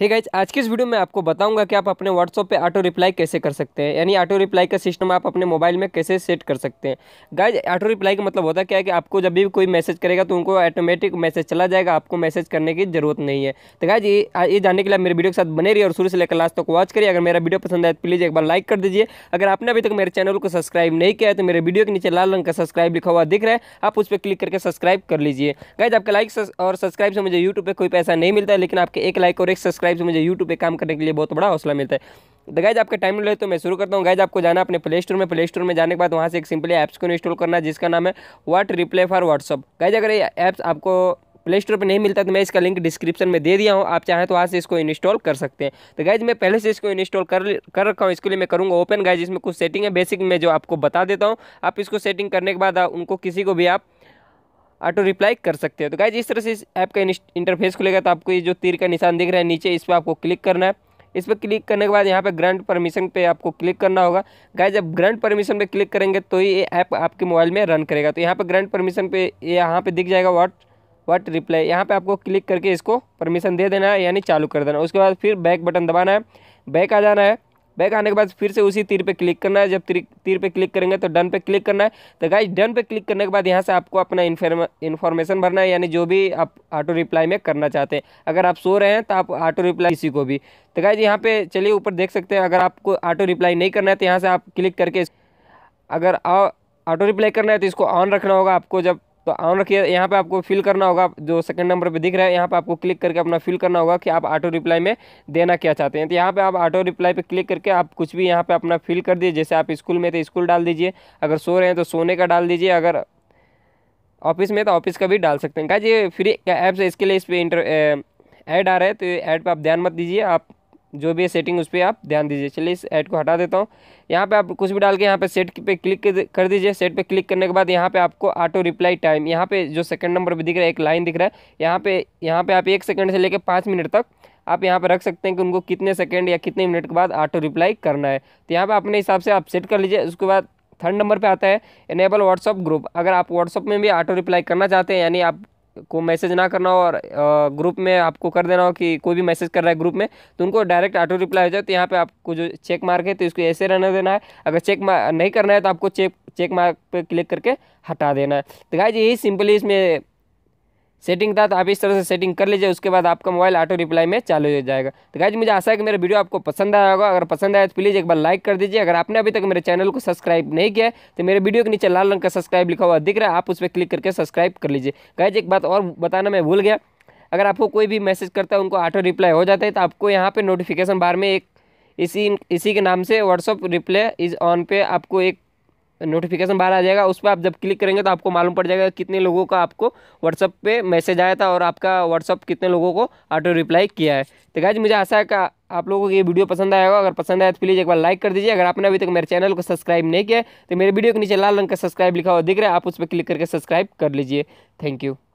हे hey guys आज की इस वीडियो में आपको बताऊंगा कि आप अपने व्हाट्सअप पे ऑटो रिप्लाई कैसे कर सकते हैं यानी ऑटो रिप्लाई का सिस्टम आप अपने मोबाइल में कैसे सेट कर सकते हैं गाइज ऑटो रिप्लाई का मतलब होता क्या है कि आपको जब भी कोई मैसेज करेगा तो उनको ऑटोमेटिक मैसेज चला जाएगा आपको मैसेज करने की जरूरत नहीं है तो गाइज ये ये जानने के लिए मेरे वीडियो के साथ बने रही और शुरू से लेकर लास्ट तक तो वॉच करिए अगर मेरा वीडियो पसंद आए तो प्लीज़ एक बार लाइक कर दीजिए अगर आपने अभी तक मेरे चैनल को सब्सक्राइब नहीं किया है तो मेरे वीडियो के नीचे लाल रंग का सब्सक्राइब लिखा हुआ दिख रहा है आप उस पर क्लिक करके सब्सक्राइब कर लीजिए गाइज आपका लाइक और सब्सक्राइब से मुझे यूट्यूब पर कोई पैसा नहीं मिलता है लेकिन आपके एक लाइक और एक सब्सक्राइब सब्सक्राइब से मुझे यूट्यूब पे काम करने के लिए बहुत बड़ा हौसला मिलता है तो गाइज आपका टाइम ले तो मैं शुरू करता हूँ गाइज आपको जाना अपने प्ले स्टोर में प्ले स्टोर में जाने के बाद वहाँ से एक सिंपली ऐप्स को इंस्टॉल करना है जिसका नाम है what reply for WhatsApp guys अगर ये ऐप्स आपको प्ले स्टोर पर नहीं मिलता तो मैं इसका लिंक डिस्क्रिप्शन में दे दिया हूँ आप चाहें तो वहाँ से इसको इंस्टॉल कर सकते हैं तो गाइज मैं पहले से इसको इंस्टॉल कर कर रखा हूँ इसके लिए मैं करूँगा ओपन गाइज इसमें कुछ सेटिंग है बेसिक मैं जो आपको बता देता हूँ आप इसको सेटिंग करने के बाद उनको किसी को भी आप ऑटो रिप्लाई कर सकते हो तो गाइज इस तरह से इस ऐप का इंटरफेस खुलेगा तो आपको ये जो तीर का निशान दिख रहा है नीचे इस पर आपको क्लिक करना है इस पर क्लिक करने के बाद यहाँ पे ग्रांट परमिशन पे आपको क्लिक करना होगा गाइज जब ग्रांट परमिशन पे क्लिक करेंगे तो ये ऐप आपके मोबाइल में रन करेगा तो यहाँ पे ग्रांट परमिशन पे यहाँ पे दिख जाएगा व्हाट व्हाट रिप्लाई यहाँ पे आपको क्लिक करके इसको परमिशन दे देना है यानी चालू कर देना उसके बाद फिर बैक बटन दबाना है बैक आ जाना है बैक आने के बाद फिर से उसी तीर पे क्लिक करना है जब तीर तीर पे क्लिक करेंगे तो डन पे क्लिक करना है तो गाइज डन पे क्लिक करने के बाद यहाँ से आपको अपना इन्फॉर्मेशन भरना है यानी जो भी आप ऑटो रिप्लाई में करना चाहते हैं अगर आप सो रहे हैं तो आप ऑटो रिप्लाई किसी को भी तो गाइज यहाँ पे चलिए ऊपर देख सकते हैं अगर आपको ऑटो रिप्लाई नहीं करना है तो यहाँ से आप क्लिक करके अगर ऑटो रिप्लाई करना है तो इसको ऑन रखना होगा आपको जब तो ऑन रखिए यहाँ पे आपको फिल करना होगा जो सेकंड नंबर पे दिख रहा है यहाँ पे आपको क्लिक करके अपना फिल करना होगा कि आप ऑटो रिप्लाई में देना क्या चाहते हैं तो यहाँ पे आप ऑटो रिप्लाई पे क्लिक करके आप कुछ भी यहाँ पे अपना फिल कर दीजिए जैसे आप स्कूल में तो स्कूल डाल दीजिए अगर सो रहे हैं तो सोने का डाल दीजिए अगर ऑफिस में तो ऑफिस का भी डाल सकते हैं क्या जी फ्री ऐप्स इसके लिए इस पर इंटर एड आ रहा है तो ऐड पर आप ध्यान मत दीजिए आप जो भी है सेटिंग उस पर आप ध्यान दीजिए चलिए इस ऐड को हटा देता हूँ यहाँ पे आप कुछ भी डाल के यहाँ पे सेट पे क्लिक कर दीजिए सेट पे क्लिक करने के बाद यहाँ पे आपको ऑटो रिप्लाई टाइम यहाँ पे जो सेकंड नंबर पे दिख रहा है एक लाइन दिख रहा है यहाँ पे यहाँ पे आप एक सेकंड से लेकर पाँच मिनट तक आप यहाँ पर रख सकते हैं कि उनको कितने सेकेंड या कितने मिनट के बाद ऑटो रिप्लाई करना है तो यहाँ पर अपने हिसाब से आप सेट कर लीजिए उसके बाद थर्ड नंबर पर आता है इनेबल व्हाट्सअप ग्रुप अगर आप व्हाट्सअप में भी ऑटो रिप्लाई करना चाहते हैं यानी आप को मैसेज ना करना हो और ग्रुप में आपको कर देना हो कि कोई भी मैसेज कर रहा है ग्रुप में तो उनको डायरेक्ट ऑटो रिप्लाई हो जाए तो यहाँ पे आपको जो चेक मार्क है तो इसको ऐसे रहने देना है अगर चेक मार्क नहीं करना है तो आपको चेक चेक मार्क पे क्लिक करके हटा देना है तो जी यही सिंपली इसमें सेटिंग था तो आप इस तरह से सेटिंग कर लीजिए उसके बाद आपका मोबाइल ऑटो रिप्लाई में चालू हो जाएगा तो गाइज मुझे आशा है कि मेरा वीडियो आपको पसंद आया होगा अगर पसंद आया तो प्लीज़ एक बार लाइक कर दीजिए अगर आपने अभी तक मेरे चैनल को सब्सक्राइब नहीं किया तो मेरे वीडियो के नीचे लाल रंग का सब्सक्राइब लिखा हुआ दिख रहा है आप उस पर क्लिक करके सब्सक्राइब कर लीजिए गाइज एक बात और बताना मैं भूल गया अगर आपको कोई भी मैसेज करता है उनको ऑटो रिप्लाई हो जाता है तो आपको यहाँ पर नोटिफिकेशन बार में एक इसी इसी के नाम से व्हाट्सअप रिप्लाई इज़ ऑन पे आपको एक नोटिफिकेशन बाहर आ जाएगा उस पर आप जब क्लिक करेंगे तो आपको मालूम पड़ जाएगा कितने लोगों का आपको व्हाट्सअप पे मैसेज आया था और आपका व्हाट्सअप कितने लोगों को ऑटो रिप्लाई किया है तो गाइज मुझे आशा है कि आप लोगों को ये वीडियो पसंद आया होगा अगर पसंद आया तो प्लीज़ एक बार लाइक कर दीजिए अगर आपने अभी तक मेरे चैनल को सब्सक्राइब नहीं किया तो मेरे वीडियो के नीचे लाल रंग का सब्सक्राइब लिखा हुआ दिख रहा है आप उस पर क्लिक करके सब्सक्राइब कर लीजिए थैंक यू